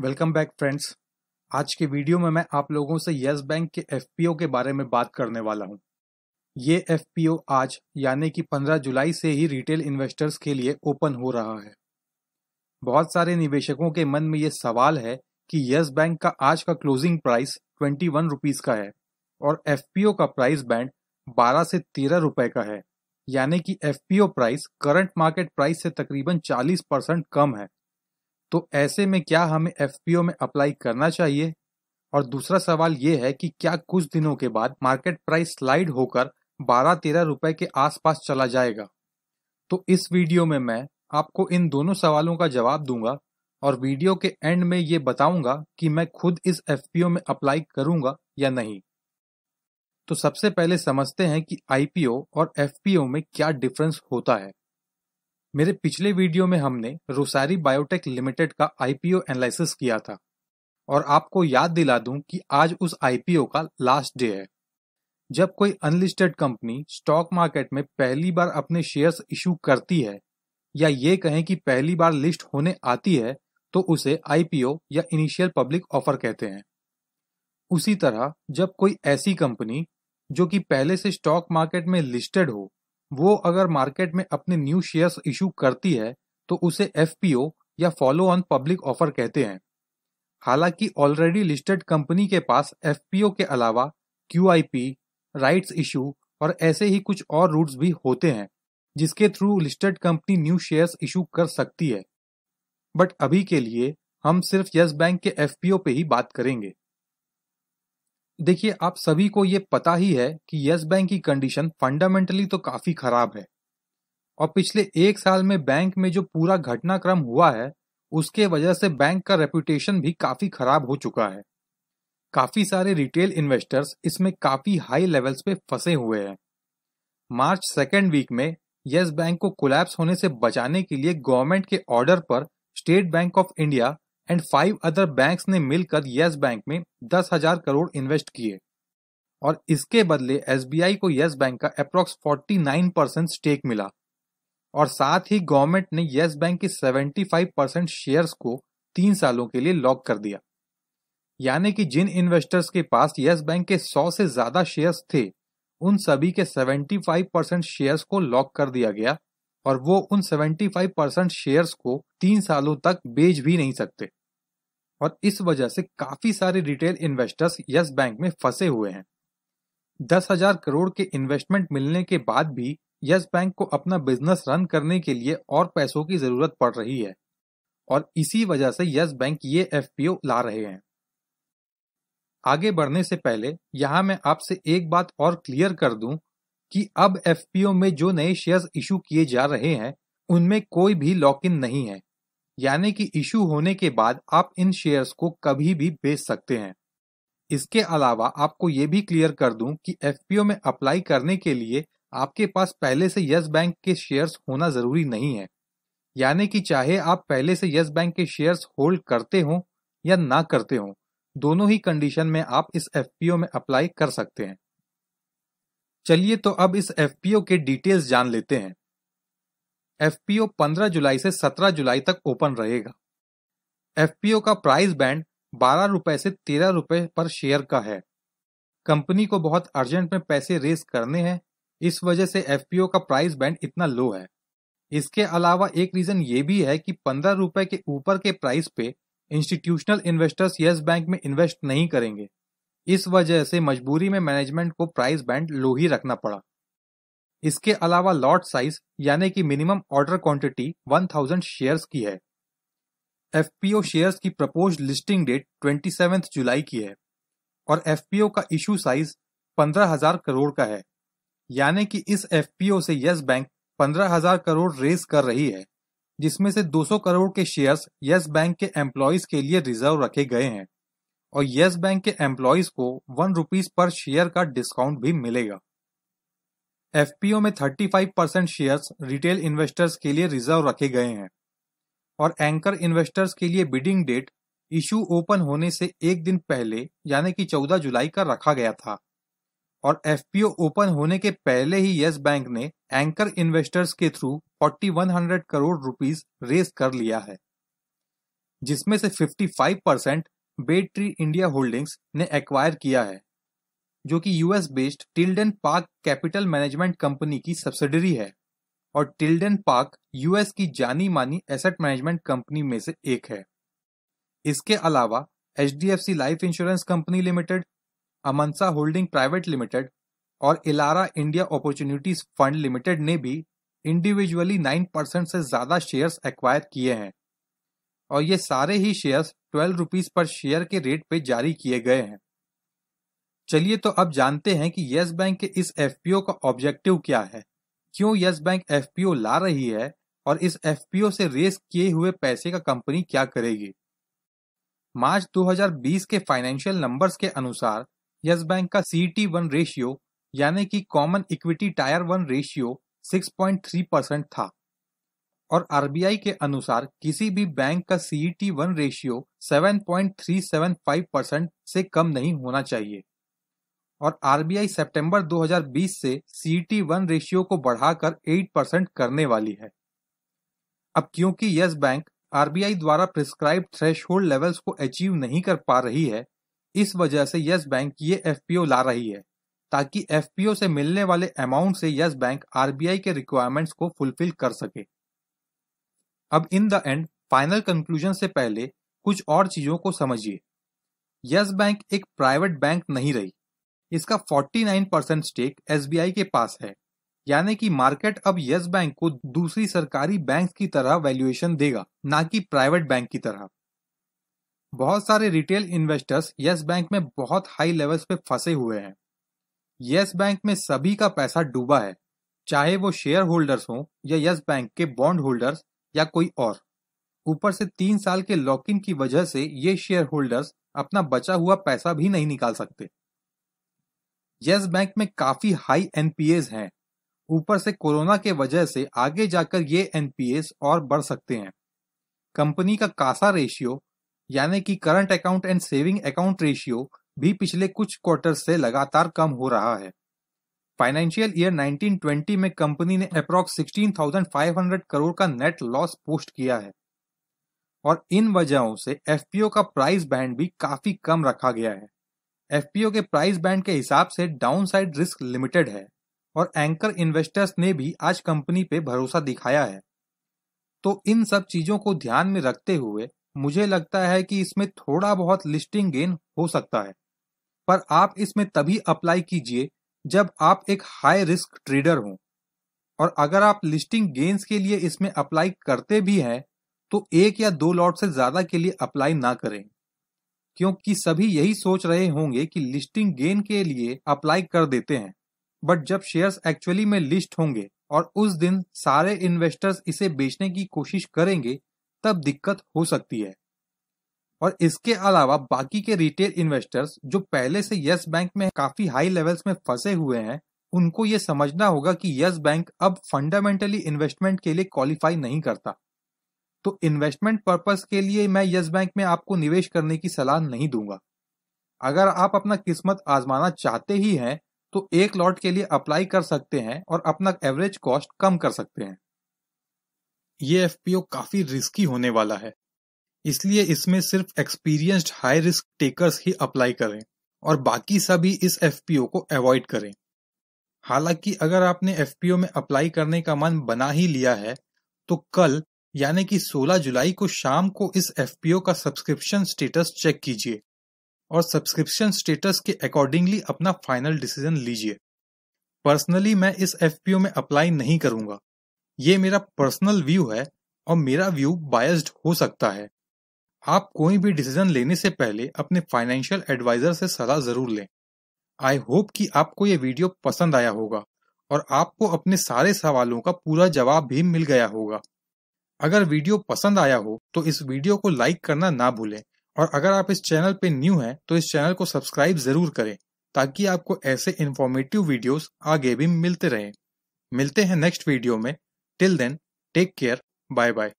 welcome back friends आज के video में मैं आप लोगों से यस बैंक के एफ के बारे में बात करने वाला हूँ ये एफ आज यानी कि 15 जुलाई से ही रिटेल इन्वेस्टर्स के लिए ओपन हो रहा है बहुत सारे निवेशकों के मन में ये सवाल है कि यस बैंक का आज का closing price twenty one rupees का है और एफ का प्राइस बैंड बारह से तेरह रुपए का है यानी कि एफ प्राइस करंट मार्केट प्राइस से तकरीबन चालीस परसेंट कम है तो ऐसे में क्या हमें एफ में अप्लाई करना चाहिए और दूसरा सवाल ये है कि क्या कुछ दिनों के बाद मार्केट प्राइस स्लाइड होकर बारह तेरह रुपए के आसपास चला जाएगा तो इस वीडियो में मैं आपको इन दोनों सवालों का जवाब दूंगा और वीडियो के एंड में ये बताऊंगा कि मैं खुद इस एफ में अप्लाई करूंगा या नहीं तो सबसे पहले समझते हैं कि आईपीओ और एफ में क्या डिफरेंस होता है मेरे पिछले वीडियो में हमने रोसारी बायोटेक लिमिटेड का आईपीओ एनालिसिस किया था और आपको याद दिला दूं कि आज उस आईपीओ का लास्ट डे है जब कोई अनलिस्टेड कंपनी स्टॉक मार्केट में पहली बार अपने शेयर्स इशू करती है या ये कहें कि पहली बार लिस्ट होने आती है तो उसे आईपीओ या इनिशियल पब्लिक ऑफर कहते हैं उसी तरह जब कोई ऐसी कंपनी जो कि पहले से स्टॉक मार्केट में लिस्टेड हो वो अगर मार्केट में अपने न्यू शेयर्स इशू करती है तो उसे एफ या फॉलो ऑन पब्लिक ऑफर कहते हैं हालांकि ऑलरेडी लिस्टेड कंपनी के पास एफ के अलावा क्यू राइट्स इशू और ऐसे ही कुछ और रूट्स भी होते हैं जिसके through listed company new shares issue कर सकती है बट अभी के लिए हम सिर्फ यस बैंक के एफ पे ही बात करेंगे देखिए आप सभी को ये पता ही है कि यस बैंक की कंडीशन फंडामेंटली तो काफी खराब है और पिछले एक साल में बैंक में जो पूरा घटनाक्रम हुआ है उसके वजह से बैंक का रेपुटेशन भी काफी खराब हो चुका है काफी सारे रिटेल इन्वेस्टर्स इसमें काफी हाई लेवल्स पे फंसे हुए हैं मार्च सेकेंड वीक में येस बैंक को कोलैप्स होने से बचाने के लिए गवर्नमेंट के ऑर्डर पर State Bank of India and five other banks ने मिलकर यस बैंक में दस हजार करोड़ इन्वेस्ट किए और इसके बदले एसबीआई को यस बैंक का अप्रोक्स 49 परसेंट स्टेक मिला और साथ ही गवर्नमेंट ने यस बैंक की 75 परसेंट शेयर्स को तीन सालों के लिए लॉक कर दिया यानी कि जिन इन्वेस्टर्स के पास यस बैंक के 100 से ज्यादा शेयर्स थे उन सभी के 75 परसेंट शेयर्स को लॉक कर दिया गया और वो उन 75 परसेंट शेयर्स को तीन सालों तक बेच भी नहीं सकते और इस वजह से काफी सारे रिटेल इन्वेस्टर्स यस बैंक में फंसे हुए हैं दस हजार करोड़ के इन्वेस्टमेंट मिलने के बाद भी यस बैंक को अपना बिजनेस रन करने के लिए और पैसों की जरूरत पड़ रही है और इसी वजह से यस बैंक ये एफ ला रहे हैं आगे बढ़ने से पहले यहां मैं आपसे एक बात और क्लियर कर दूं कि अब एफपीओ में जो नए शेयर्स इशू किए जा रहे हैं उनमें कोई भी लॉक इन नहीं है यानी कि इशू होने के बाद आप इन शेयर्स को कभी भी बेच सकते हैं इसके अलावा आपको ये भी क्लियर कर दूं कि एफ में अप्लाई करने के लिए आपके पास पहले से यस बैंक के शेयर्स होना जरूरी नहीं है यानी कि चाहे आप पहले से यस बैंक के शेयर्स होल्ड करते हो या ना करते हो दोनों ही कंडीशन में आप इस एफ में अप्लाई कर सकते हैं चलिए तो अब इस एफ के डिटेल्स जान लेते हैं एफपीओ 15 जुलाई से 17 जुलाई तक ओपन रहेगा एफपीओ का प्राइस बैंड बारह रुपए से तेरह रुपए पर शेयर का है कंपनी को बहुत अर्जेंट में पैसे रेस करने हैं इस वजह से एफपीओ का प्राइस बैंड इतना लो है इसके अलावा एक रीजन ये भी है कि पंद्रह रुपए के ऊपर के प्राइस पे इंस्टीट्यूशनल इन्वेस्टर्स यस बैंक में इन्वेस्ट नहीं करेंगे इस वजह से मजबूरी में मैनेजमेंट को प्राइस बैंड लो ही रखना पड़ा इसके अलावा लॉट साइज यानी कि मिनिमम ऑर्डर क्वांटिटी 1000 शेयर्स की है एफपीओ शेयर्स की propose listing date twenty July की है और एफपीओ का इशू साइज पंद्रह हजार करोड़ का है यानी कि इस एफपीओ से यस बैंक पंद्रह हजार करोड़ रेज कर रही है जिसमें से 200 करोड़ के शेयर्स यस बैंक के एम्प्लॉयज के लिए रिजर्व रखे गए हैं और यस बैंक के एम्प्लॉयज को वन रुपीज पर शेयर का डिस्काउंट भी मिलेगा एफपीओ में 35 परसेंट शेयर्स रिटेल इन्वेस्टर्स के लिए रिजर्व रखे गए हैं और एंकर इन्वेस्टर्स के लिए बिडिंग डेट इशू ओपन होने से एक दिन पहले यानी कि 14 जुलाई का रखा गया था और एफपीओ ओपन होने के पहले ही यस बैंक ने एंकर इन्वेस्टर्स के थ्रू 4100 करोड़ रुपीस रेस कर लिया है जिसमें से 55 percent Bay Tree India Holdings ने एक्वायर किया है जो कि US based Tilden Park Capital Management company की सब्सिडरी है और टिल्डन पार्क यूएस की जानी मानी एसेट मैनेजमेंट कंपनी में से एक है इसके अलावा H life insurance company limited Amansa holding private limited और Elara India opportunities fund limited ने भी इंडिविजुअली 9 परसेंट से ज्यादा शेयर्स एक्वायर किए हैं और ये सारे ही शेयर्स ट्वेल्व रुपीज पर शेयर के रेट पे जारी किए गए हैं चलिए तो अब जानते हैं कि यस बैंक के इस एफपीओ का ऑब्जेक्टिव क्या है क्यों यस बैंक एफपीओ ला रही है और इस एफपीओ से रेस किए हुए पैसे का कंपनी क्या करेगी मार्च 2020 के फाइनेंशियल नंबर्स के अनुसार यस बैंक का सी टी वन रेशियो यानी कि common equity tier one ratio 6.3 percent था और आरबीआई के अनुसार किसी भी बैंक का टी वन रेशियो 7.375 परसेंट से कम नहीं होना चाहिए और आरबीआई सितंबर 2020 से सीटी वन रेशियो को बढ़ाकर 8 परसेंट करने वाली है अब क्योंकि यस बैंक आरबीआई द्वारा प्रिस्क्राइब थ्रेश लेवल्स को अचीव नहीं कर पा रही है इस वजह से यस बैंक ये एफपीओ ला रही है ताकि एफपीओ से मिलने वाले अमाउंट से यस बैंक आरबीआई के रिक्वायरमेंट्स को फुलफिल कर सके अब in the end final conclusion से पहले कुछ और चीजों को समझिए यस बैंक एक प्राइवेट बैंक नहीं रही इसका 49 परसेंट स्टेक एस के पास है यानी कि मार्केट अब यस बैंक को दूसरी सरकारी बैंक की तरह वैल्यूएशन देगा ना कि प्राइवेट बैंक की तरह बहुत सारे रिटेल इन्वेस्टर्स यस बैंक में बहुत हाई लेवल्स पे फंसे हुए हैं यस बैंक में सभी का पैसा डूबा है चाहे वो शेयर होल्डर्स हो या यस बैंक के बॉन्ड होल्डर्स या कोई और ऊपर से तीन साल के लॉक इन की वजह से ये शेयर होल्डर्स अपना बचा हुआ पैसा भी नहीं निकाल सकते यस बैंक में काफी हाई एनपीएस है ऊपर से कोरोना के वजह से आगे जाकर ये एनपीएस और बढ़ सकते हैं कंपनी का कासा रेशियो यानी कि current account and saving account ratio भी पिछले कुछ क्वार्टर से लगातार कम हो रहा है फाइनेंशियल ईयर 1920 में कंपनी ने अप्रोक्स 16,500 करोड़ का नेट लॉस पोस्ट किया है और इन वजहों से एफपीओ का प्राइस बैंड भी काफी कम रखा गया है एफपीओ के प्राइस बैंड के हिसाब से डाउनसाइड रिस्क लिमिटेड है और एंकर इन्वेस्टर्स ने भी आज कंपनी पे भरोसा दिखाया है तो इन सब चीजों को ध्यान में रखते हुए मुझे लगता है कि इसमें थोड़ा बहुत लिस्टिंग गेन हो सकता है पर आप इसमें तभी अप्लाई कीजिए जब आप एक हाई रिस्क ट्रेडर हों और अगर आप लिस्टिंग गेन्स के लिए इसमें अप्लाई करते भी हैं तो एक या दो लॉट से ज्यादा के लिए अप्लाई ना करें क्योंकि सभी यही सोच रहे होंगे कि लिस्टिंग गेन के लिए अप्लाई कर देते हैं बट जब शेयर्स एक्चुअली में लिस्ट होंगे और उस दिन सारे इन्वेस्टर्स इसे बेचने की कोशिश करेंगे तब दिक्कत हो सकती है और इसके अलावा बाकी के रिटेल इन्वेस्टर्स जो पहले से यस बैंक में काफी हाई लेवल्स में फंसे हुए हैं उनको ये समझना होगा कि यस बैंक अब फंडामेंटली इन्वेस्टमेंट के लिए क्वालिफाई नहीं करता तो इन्वेस्टमेंट पर्पस के लिए मैं यस बैंक में आपको निवेश करने की सलाह नहीं दूंगा अगर आप अपना किस्मत आजमाना चाहते ही हैं तो एक लॉट के लिए अप्लाई कर सकते हैं और अपना एवरेज कॉस्ट कम कर सकते हैं ये एफपीओ काफी रिस्की होने वाला है इसलिए इसमें सिर्फ एक्सपीरियंस्ड हाई रिस्क टेकर्स ही अप्लाई करें और बाकी सभी इस एफपीओ को अवॉइड करें हालांकि अगर आपने एफपीओ में अप्लाई करने का मन बना ही लिया है तो कल यानी कि 16 जुलाई को शाम को इस एफ का सब्सक्रिप्शन स्टेटस चेक कीजिए और सब्सक्रिप्शन स्टेटस के अकॉर्डिंगली अपना फाइनल डिसीजन लीजिए पर्सनली मैं इस एफ में अप्लाई नहीं करूंगा ये मेरा पर्सनल व्यू है और मेरा व्यू बायस्ड हो सकता है आप कोई भी डिसीजन लेने से पहले अपने फाइनेंशियल एडवाइजर से सलाह जरूर लें आई होप कि आपको ये वीडियो पसंद आया होगा और आपको अपने सारे सवालों का पूरा जवाब भी मिल गया होगा अगर वीडियो पसंद आया हो तो इस वीडियो को लाइक करना ना भूलें और अगर आप इस चैनल पे न्यू हैं तो इस चैनल को सब्सक्राइब जरूर करें ताकि आपको ऐसे इन्फॉर्मेटिव वीडियोस आगे भी मिलते रहें मिलते हैं नेक्स्ट वीडियो में till then take care bye bye